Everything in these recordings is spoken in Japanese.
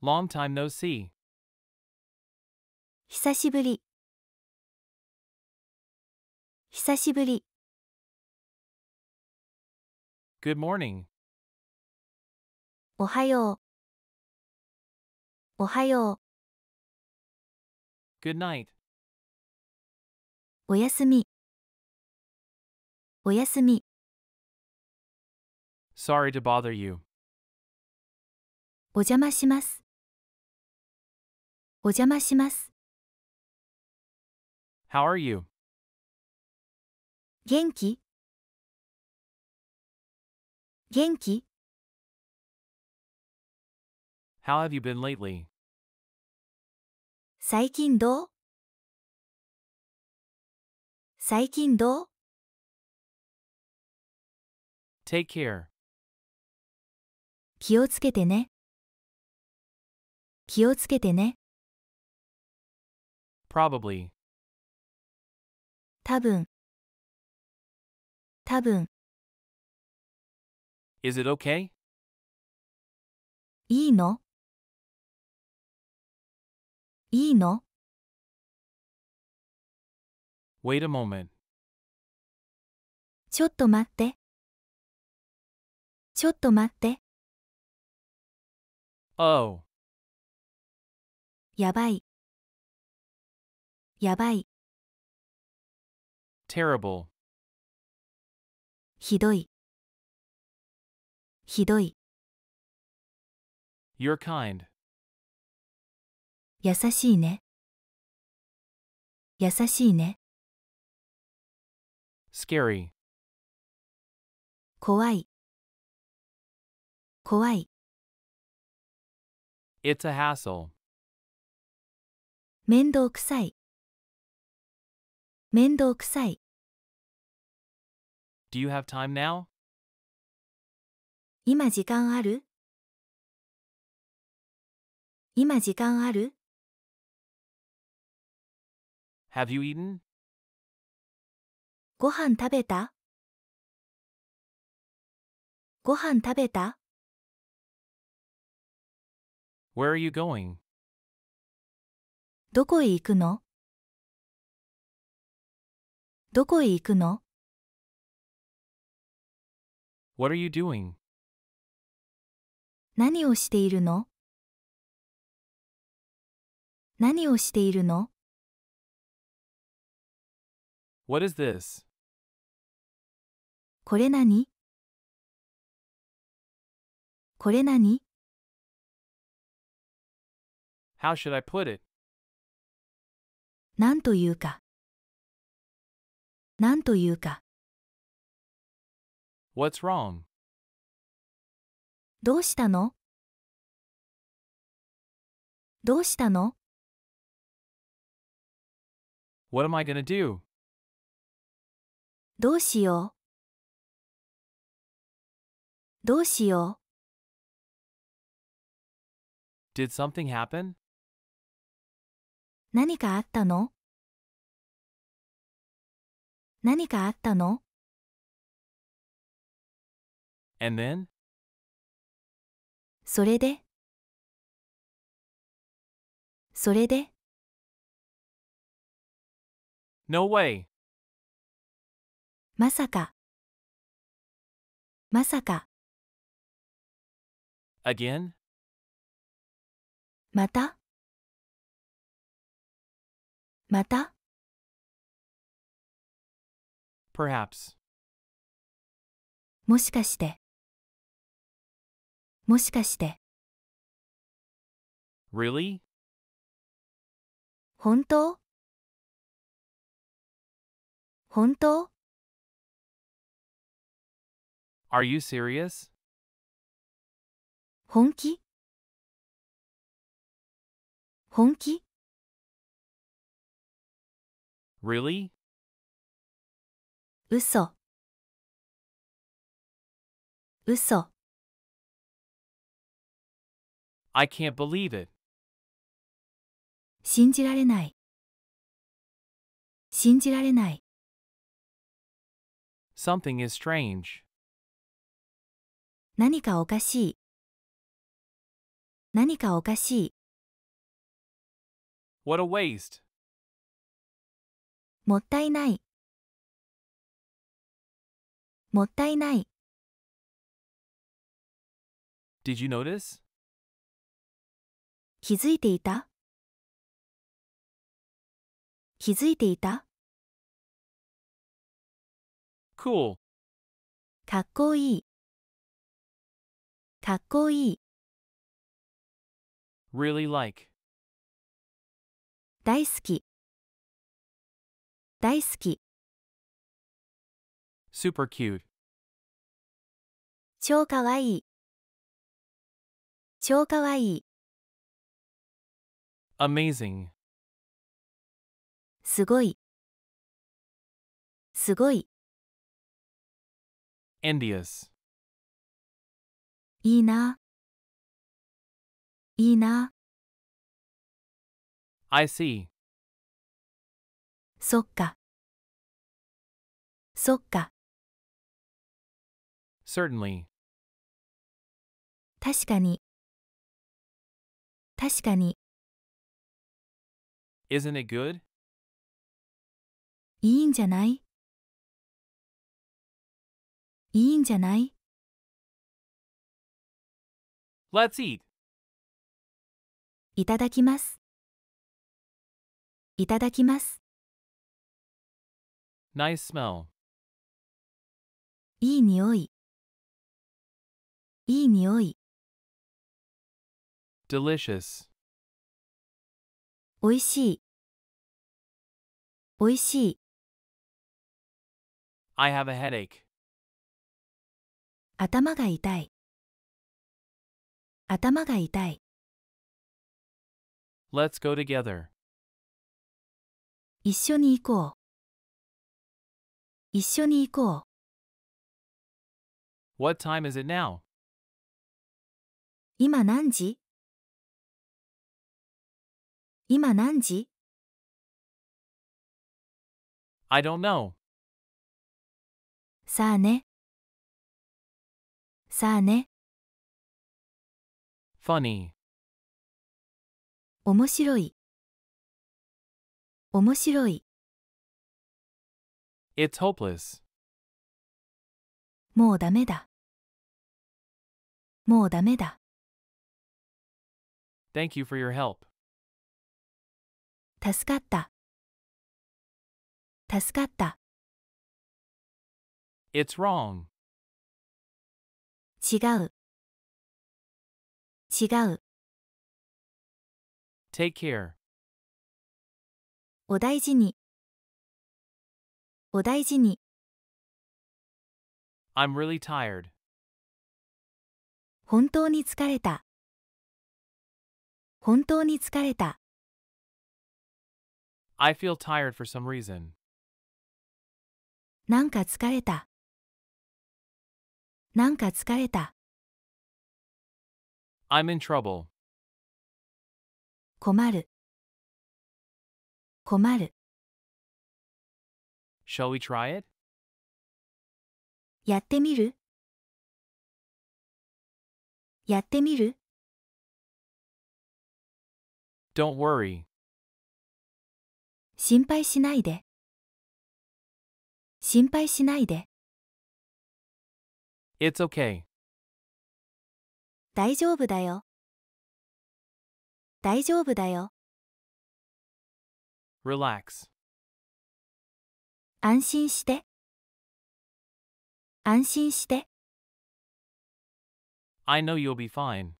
Long time no see. 久しぶり久しぶり Good morning. おはようおはよう Good night. おやすみおやすみ Sorry to bother you. お邪魔します。お邪魔します。How are you? How have you been lately? Take care. 気をつけてね気をつけてね probably 多分多分 Is it okay? いいのいいの Wait a moment ちょっと待ってちょっと待って Oh. やばいやばい Terrible. ひどいひどい You're kind. 優しいね優しいね Scary. 怖い怖い It's a hassle. 面倒くさい面倒くさい Do you have time now? 今時間ある今時間ある Have you eaten? ご飯食べたご飯食べた Where are you going? どこへ行くのどこへ行くの ?What are you doing? 何をしているの何をしているの ?What is this? これ何これ何 How should I put it? なんというか。なんというか。What's wrong? どうしたのどうしたの What am I gonna do? どうしようどうしよう Did something happen? 何かあったの何かあったの And then? それでそれで No way! まさかまさか Again? またまた Perhaps. もしかして。もしかして。Really? 本当本当 Are you serious? 本気本気 Really? Uso. Uso. I can't believe it. 信じられない信じられない Something is strange. 何かおかしい何かおかしい What a waste. もったいない。もったいない。Did you notice? 気づいていた気づいていた Cool. かっこいい。かっこいい。Really like. 大好き。大好き super cute 超かわいい超かわいい amazing すごいすごい envious いいないいな I see そっか。そっか。Certainly. 確かに。確かに。Isn't it good? いいんじゃないいいんじゃない ?Let's eat. いただきます。いただきます。Nice smell. いい匂い。いい匂い。Delicious. おいしい。おいしい。I have a headache. 頭が痛い。頭が痛い。Let's go together. 一緒に行こう。一緒に行こう。What time is it now? 今何時今何時 ?I don't know. さあね。さあね。funny 面白い面白い It's hopeless. もうダメだ。もうダメだ。Thank you for your help. 助かった。助かった。It's wrong. 違う。違う。Take care. お大事に。お大事に。I'm really tired. 本当に疲れた。本当に疲れた。I feel tired for some reason. なんか疲れた。なんか疲れた。I'm in trouble. 困る。困る。Shall we try it? やってみるやってみる Don't worry. 心配しないで心配しないで It's okay. 大丈夫だよ大丈夫だよ Relax. 安心して安心して I know you'll be fine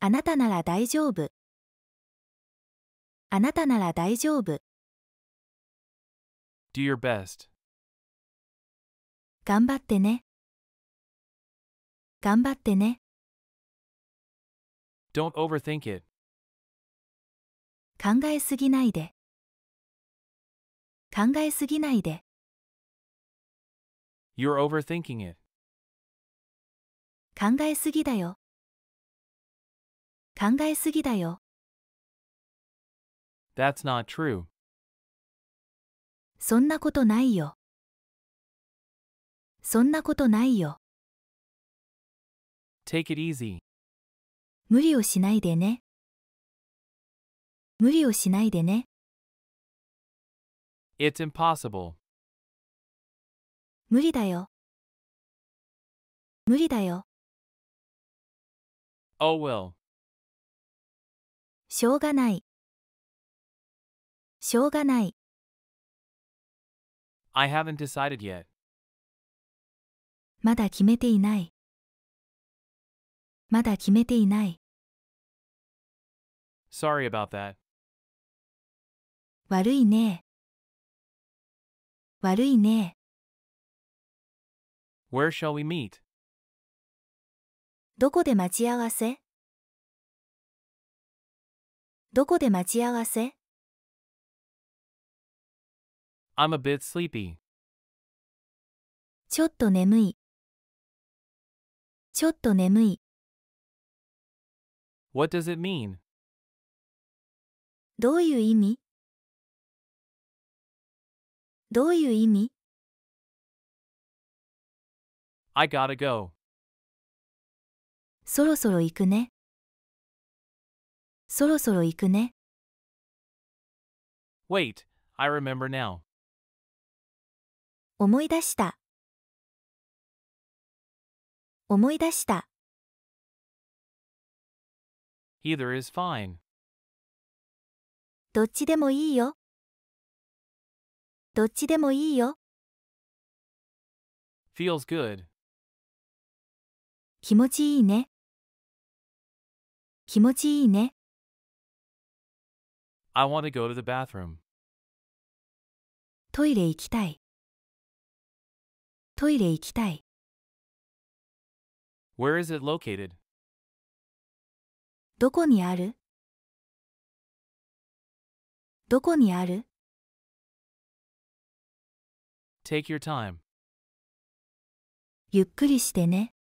あなたなら大丈夫あなたなら大丈夫 Do your best 頑張ってね頑張ってね Don't overthink it 考えすぎないで考えすぎないで。You're overthinking it. 考えすぎだよ。考えすぎだよ。That's not true. そんなことないよ。そんなことないよ。Take it easy. 無理をしないでね。無理をしないでね。It's impossible. 無理だよ。無理だよ。Oh well. しょうがない。しょうがない。I haven't decided yet. まだ決めていない。まだ決めていない。Sorry about that. 悪いね。悪いね。Where shall we meet? どこで待ち合わせどこで待ち合わせ I'm a bit sleepy. ちょっと眠い。ちょっと眠い。What does it mean? どういう意味どういう意味 ?I gotta go. そろそろ行くね。そろそろ行くね。Wait, I remember now. 思い出した。思い出した。Either is fine. どっちでもいいよ。どっちでもいいよ。Feels good. 気持ちいいね。気持ちいいね。I want to go to the bathroom. トイレ行きたい。トイレ行きたい。Where is it located? どこにあるどこにある Take your time. ゆっくりしてね。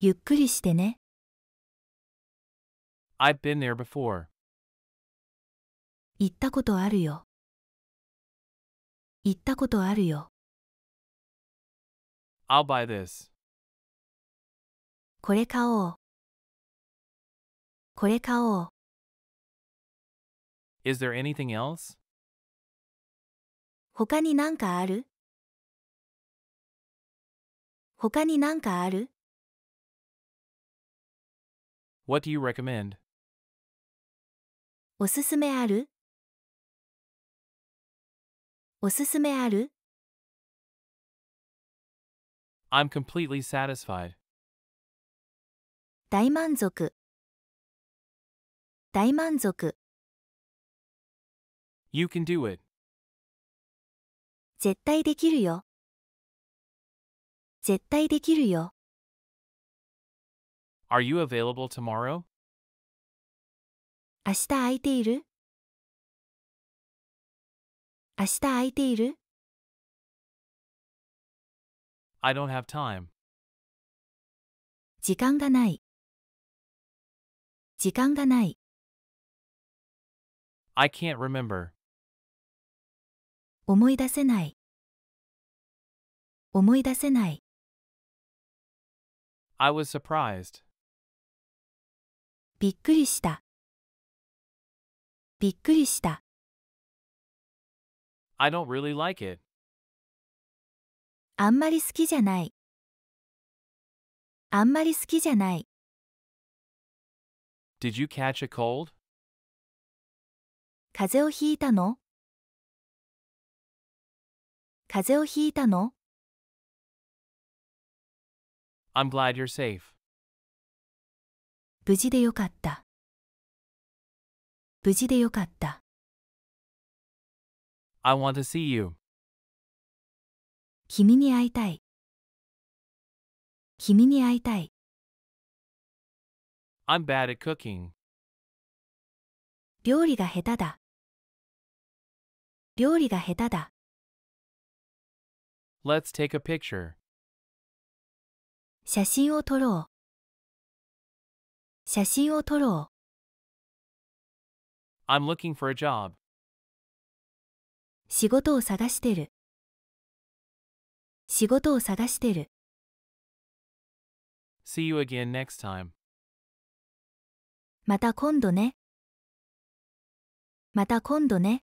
ゆっくりしてね。I've been there before. 行ったことあるよ。行ったことあるよ。I'll buy this. これ買おう。これ買おう。Is there anything else? 他に何かある他になかある What do you recommend? おすすめあるおすすめある I'm completely satisfied. 大満足大満足 You can do it. 絶対できるよ。絶対できるよ。Are you available tomorrow? 明日空いている明日空いている I don't have time. 時間がない時間がない I can't remember. 思い出せない思い出せない I was surprised びっくりしたびっくりした I don't really like it あんまり好きじゃないあんまり好きじゃない Did you catch a cold? 風邪をひいたの風邪をひいたの ?I'm glad you're safe. 無事でよかった。無事でよかった。I want to see you. 君に会いたい。君に会いたい。I'm bad at cooking. 料理が下手だ。料理が下手だ。Let's take a picture. 写真を撮ろう。写真を撮ろう。I'm looking for a job. 仕事を探してる。仕事を探してる。See you again next time. また今度ね。また今度ね。